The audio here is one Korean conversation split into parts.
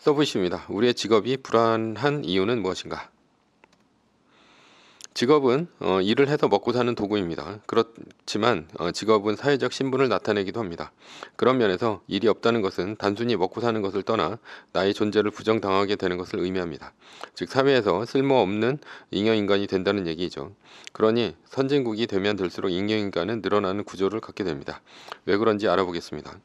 서브이슈니다 우리의 직업이 불안한 이유는 무엇인가? 직업은 어, 일을 해서 먹고 사는 도구입니다. 그렇지만 어, 직업은 사회적 신분을 나타내기도 합니다. 그런 면에서 일이 없다는 것은 단순히 먹고 사는 것을 떠나 나의 존재를 부정당하게 되는 것을 의미합니다. 즉 사회에서 쓸모없는 잉여인간이 된다는 얘기죠. 그러니 선진국이 되면 될수록 잉여인간은 늘어나는 구조를 갖게 됩니다. 왜 그런지 알아보겠습니다.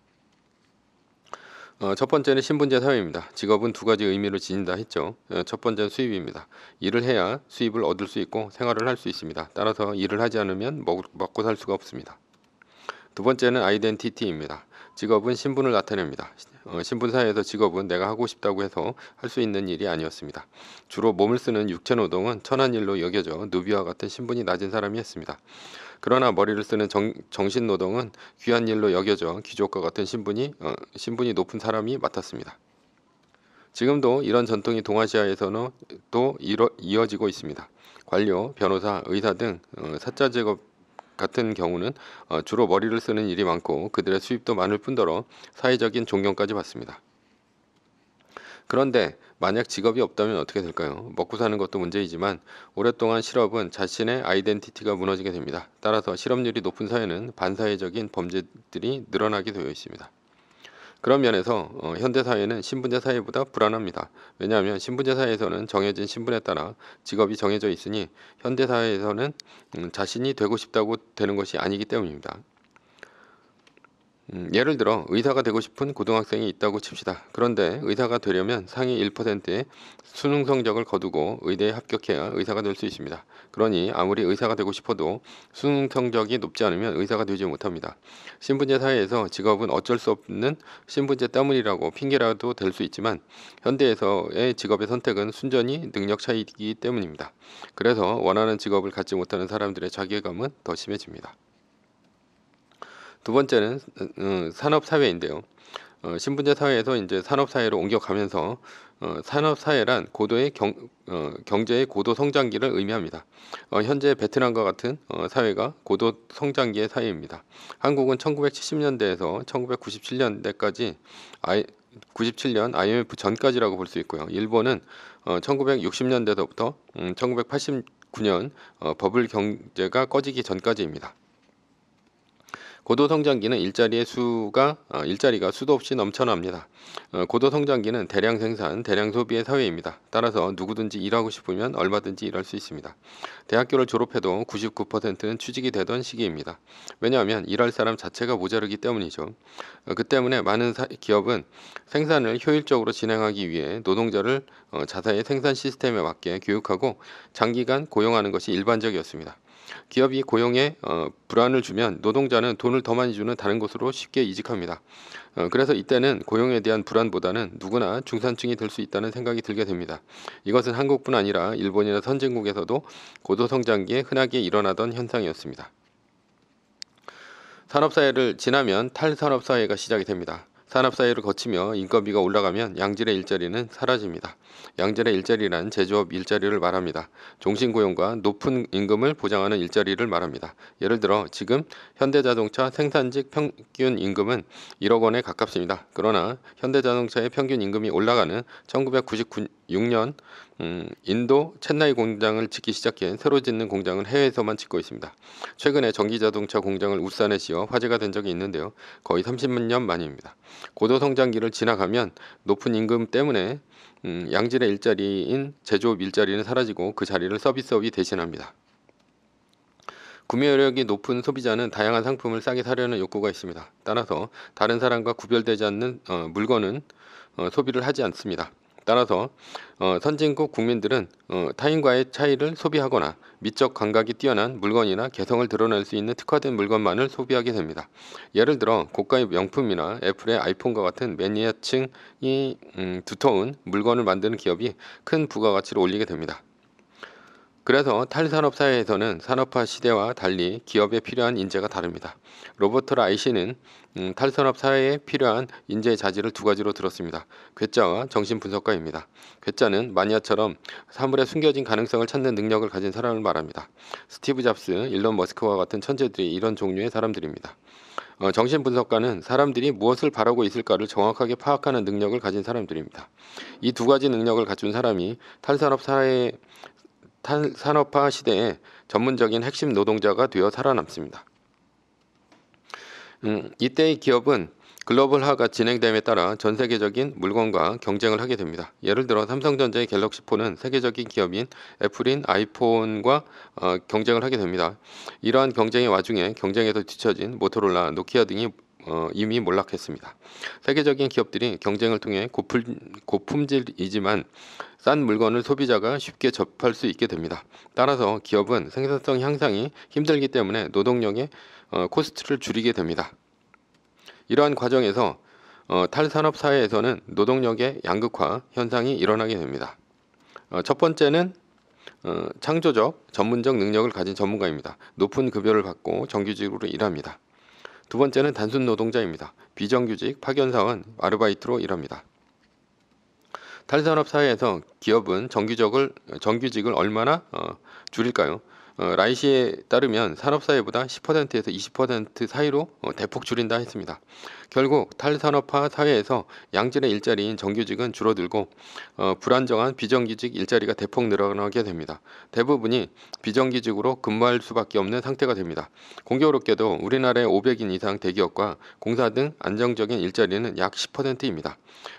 어, 첫 번째는 신분제 사용입니다 직업은 두 가지 의미를 지닌다 했죠. 어, 첫 번째는 수입입니다. 일을 해야 수입을 얻을 수 있고 생활을 할 수 있습니다. 따라서 일을 하지 않으면 먹고 살 수가 없습니다. 두 번째는 아이덴티티입니다. 직업은 신분을 나타냅니다. 어, 신분사회에서 직업은 내가 하고 싶다고 해서 할 수 있는 일이 아니었습니다. 주로 몸을 쓰는 육체노동은 천한 일로 여겨져 누비와 같은 신분이 낮은 사람이 었습니다 그러나 머리를 쓰는 정, 신노동은 귀한 일로 여겨져 귀족과 같은 신분이 어, 신분이 높은 사람이 맡았습니다. 지금도 이런 전통이 동아시아에서는 또 이뤄, 이어지고 있습니다. 관료, 변호사, 의사 등 어, 사자 직업 같은 경우는 어, 주로 머리를 쓰는 일이 많고 그들의 수입도 많을 뿐더러 사회적인 존경까지 받습니다. 그런데 만약 직업이 없다면 어떻게 될까요? 먹고 사는 것도 문제이지만 오랫동안 실업은 자신의 아이덴티티가 무너지게 됩니다. 따라서 실업률이 높은 사회는 반사회적인 범죄들이 늘어나게 되어 있습니다. 그런 면에서 어, 현대 사회는 신분제 사회보다 불안합니다. 왜냐하면 신분제 사회에서는 정해진 신분에 따라 직업이 정해져 있으니 현대 사회에서는 음, 자신이 되고 싶다고 되는 것이 아니기 때문입니다. 음, 예를 들어 의사가 되고 싶은 고등학생이 있다고 칩시다. 그런데 의사가 되려면 상위 1%의 수능 성적을 거두고 의대에 합격해야 의사가 될 수 있습니다. 그러니 아무리 의사가 되고 싶어도 수능 성적이 높지 않으면 의사가 되지 못합니다. 신분제 사회에서 직업은 어쩔 수 없는 신분제 때문이라고 핑계라도 될 수 있지만 현대에서의 직업의 선택은 순전히 능력 차이이기 때문입니다. 그래서 원하는 직업을 갖지 못하는 사람들의 자괴감은 더 심해집니다. 두 번째는 음, 산업 사회인데요. 어, 어 신분제 사회에서 이제 산업 사회로 옮겨가면서 어, 산업 사회란 고도의 경, 어, 경제의 고도 성장기를 의미합니다. 어, 현재 베트남과 같은 어, 사회가 고도 성장기의 사회입니다. 한국은 1970년대에서 1997년대까지 아이, 97년 IMF 전까지라고 볼 수 있고요. 일본은 어, 1960년대부터 음, 1989년 어, 버블 경제가 꺼지기 전까지입니다. 고도 성장기는 일자리의 수가 어, 일자리가 수도 없이 넘쳐납니다. 어, 고도 성장기는 대량 생산, 대량 소비의 사회입니다. 따라서 누구든지 일하고 싶으면 얼마든지 일할 수 있습니다. 대학교를 졸업해도 99%는 취직이 되던 시기입니다. 왜냐하면 일할 사람 자체가 모자르기 때문이죠. 어, 그 때문에 많은 사, 기업은 생산을 효율적으로 진행하기 위해 노동자를 어, 자사의 생산 시스템에 맞게 교육하고 장기간 고용하는 것이 일반적이었습니다. 기업이 고용에 어, 불안을 주면 노동자는 돈을 더 많이 주는 다른 곳으로 쉽게 이직합니다. 어, 그래서 이때는 고용에 대한 불안보다는 누구나 중산층이 될 수 있다는 생각이 들게 됩니다. 이것은 한국뿐 아니라 일본이나 선진국에서도 고도성장기에 흔하게 일어나던 현상이었습니다. 산업사회를 지나면 탈산업사회가 시작이 됩니다. 산업사회를 거치며 인건비가 올라가면 양질의 일자리는 사라집니다. 양질의 일자리란 제조업 일자리를 말합니다. 종신고용과 높은 임금을 보장하는 일자리를 말합니다. 예를 들어 지금 현대자동차 생산직 평균 임금은 1억 원에 가깝습니다. 그러나 현대자동차의 평균 임금이 올라가는 1999년 2006년 음, 인도 첸나이 공장을 짓기 시작해 새로 짓는 공장을 해외에서만 짓고 있습니다. 최근에 전기자동차 공장을 울산에 지어 화제가 된 적이 있는데요. 거의 30년 만입니다. 고도 성장기를 지나가면 높은 임금 때문에 음, 양질의 일자리인 제조업 일자리는 사라지고 그 자리를 서비스업이 대신합니다. 구매력이 여 높은 소비자는 다양한 상품을 싸게 사려는 욕구가 있습니다. 따라서 다른 사람과 구별되지 않는 어, 물건은 어, 소비를 하지 않습니다. 따라서 어, 선진국 국민들은 어, 타인과의 차이를 소비하거나 미적 감각이 뛰어난 물건이나 개성을 드러낼 수 있는 특화된 물건만을 소비하게 됩니다. 예를 들어 고가의 명품이나 애플의 아이폰과 같은 매니아층이 음, 두터운 물건을 만드는 기업이 큰 부가가치를 올리게 됩니다. 그래서 탈산업사회에서는 산업화 시대와 달리 기업에 필요한 인재가 다릅니다. 로버트 라이시는 음, 탈산업 사회에 필요한 인재의 자질을 두 가지로 들었습니다. 괴짜와 정신분석가입니다. 괴짜는 마니아처럼 사물에 숨겨진 가능성을 찾는 능력을 가진 사람을 말합니다. 스티브 잡스, 일론 머스크와 같은 천재들이 이런 종류의 사람들입니다. 어, 정신분석가는 사람들이 무엇을 바라고 있을까를 정확하게 파악하는 능력을 가진 사람들입니다. 이 두 가지 능력을 갖춘 사람이 탈산업 사회에 탄, 산업화 시대에 전문적인 핵심 노동자가 되어 살아남습니다. 음, 이때의 기업은 글로벌화가 진행됨에 따라 전 세계적인 물건과 경쟁을 하게 됩니다. 예를 들어 삼성전자의 갤럭시 폰은 세계적인 기업인 애플인 아이폰과 어, 경쟁을 하게 됩니다. 이러한 경쟁의 와중에 경쟁에서 뒤처진 모토로라 노키아 등이 어, 이미 몰락했습니다. 세계적인 기업들이 경쟁을 통해 고품, 질이지만싼 물건을 소비자가 쉽게 접할 수 있게 됩니다. 따라서 기업은 생산성 향상이 힘들기 때문에 노동력의 어, 코스트를 줄이게 됩니다. 이러한 과정에서 어, 탈산업 사회에서는 노동력의 양극화 현상이 일어나게 됩니다. 어, 첫 번째는 어, 창조적, 전문적 능력을 가진 전문가입니다. 높은 급여를 받고 정규직으로 일합니다. 두 번째는 단순 노동자입니다. 비정규직, 파견사원, 아르바이트로 일합니다. 탈산업 사회에서 기업은 정규적을, 정규직을 얼마나 어, 줄일까요? 어, 라이시에 따르면 산업사회보다 10%에서 20% 사이로 어, 대폭 줄인다 했습니다. 결국 탈산업화 사회에서 양질의 일자리인 정규직은 줄어들고 어, 불안정한 비정규직 일자리가 대폭 늘어나게 됩니다. 대부분이 비정규직으로 근무할 수밖에 없는 상태가 됩니다. 공교롭게도 우리나라의 500인 이상 대기업과 공사 등 안정적인 일자리는 약 10%입니다.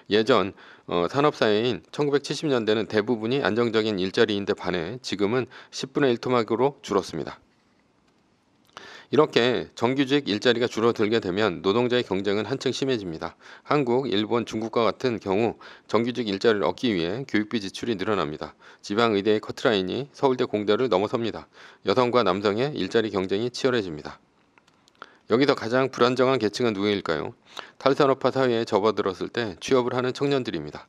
예전 어, 산업사회인 1970년대는 대부분이 안정적인 일자리인데 반해 지금은 10분의 1 토막으로 줄었습니다. 이렇게 정규직 일자리가 줄어들게 되면 노동자의 경쟁은 한층 심해집니다. 한국, 일본, 중국과 같은 경우 정규직 일자리를 얻기 위해 교육비 지출이 늘어납니다. 지방의대의 커트라인이 서울대 공대를 넘어섭니다. 여성과 남성의 일자리 경쟁이 치열해집니다. 여기서 가장 불안정한 계층은 누구일까요? 탈산업화 사회에 접어들었을 때 취업을 하는 청년들입니다.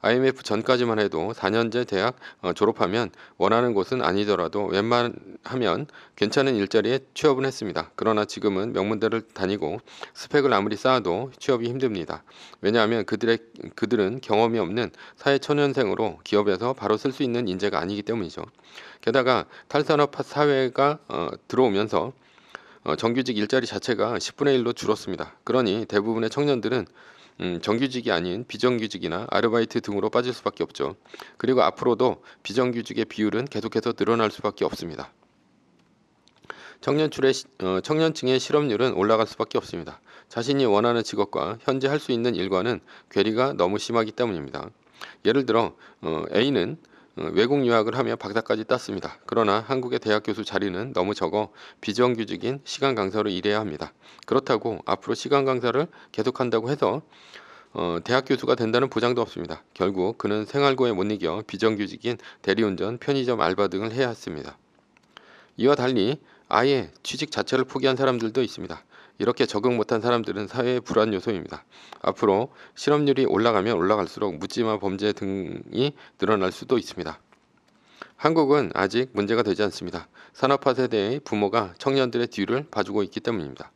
IMF 전까지만 해도 4년제 대학 어, 졸업하면 원하는 곳은 아니더라도 웬만하면 괜찮은 일자리에 취업은 했습니다. 그러나 지금은 명문대를 다니고 스펙을 아무리 쌓아도 취업이 힘듭니다. 왜냐하면 그들의 그들은 경험이 없는 사회 초년생으로 기업에서 바로 쓸 수 있는 인재가 아니기 때문이죠. 게다가 탈산업 사회가 어, 들어오면서 어, 정규직 일자리 자체가 10분의 1로 줄었습니다. 그러니 대부분의 청년들은 음, 정규직이 아닌 비정규직이나 아르바이트 등으로 빠질 수밖에 없죠. 그리고 앞으로도 비정규직의 비율은 계속해서 늘어날 수밖에 없습니다. 청년출의, 어, 청년층의 실업률은 올라갈 수밖에 없습니다. 자신이 원하는 직업과 현재 할 수 있는 일과는 괴리가 너무 심하기 때문입니다. 예를 들어 어, A는 어, 외국 유학을 하며 박사까지 땄습니다. 그러나 한국의 대학 교수 자리는 너무 적어 비정규직인 시간 강사로 일해야 합니다. 그렇다고 앞으로 시간 강사를 계속한다고 해서 어, 대학 교수가 된다는 보장도 없습니다. 결국 그는 생활고에 못 이겨 비정규직인 대리운전, 편의점 알바 등을 해야 했습니다. 이와 달리 아예 취직 자체를 포기한 사람들도 있습니다. 이렇게 적응 못한 사람들은 사회의 불안 요소입니다. 앞으로 실업률이 올라가면 올라갈수록 묻지마 범죄 등이 늘어날 수도 있습니다. 한국은 아직 문제가 되지 않습니다. 산업화 세대의 부모가 청년들의 뒤를 봐주고 있기 때문입니다.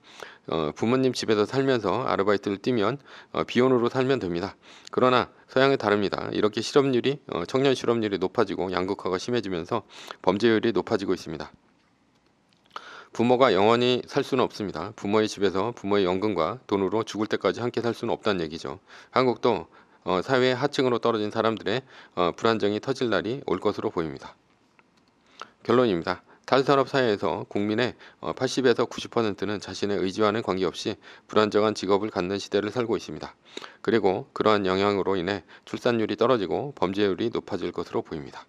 어, 부모님 집에서 살면서 아르바이트를 뛰면 어, 비혼으로 살면 됩니다. 그러나 서양은 다릅니다. 이렇게 실업률이 어, 청년 실업률이 높아지고 양극화가 심해지면서 범죄율이 높아지고 있습니다. 부모가 영원히 살 수는 없습니다. 부모의 집에서 부모의 연금과 돈으로 죽을 때까지 함께 살 수는 없다는 얘기죠. 한국도 어, 사회의 하층으로 떨어진 사람들의 어, 불안정이 터질 날이 올 것으로 보입니다. 결론입니다. 탈산업 사회에서 국민의 80에서 어, 90%는 자신의 의지와는 관계없이 불안정한 직업을 갖는 시대를 살고 있습니다. 그리고 그러한 영향으로 인해 출산율이 떨어지고 범죄율이 높아질 것으로 보입니다.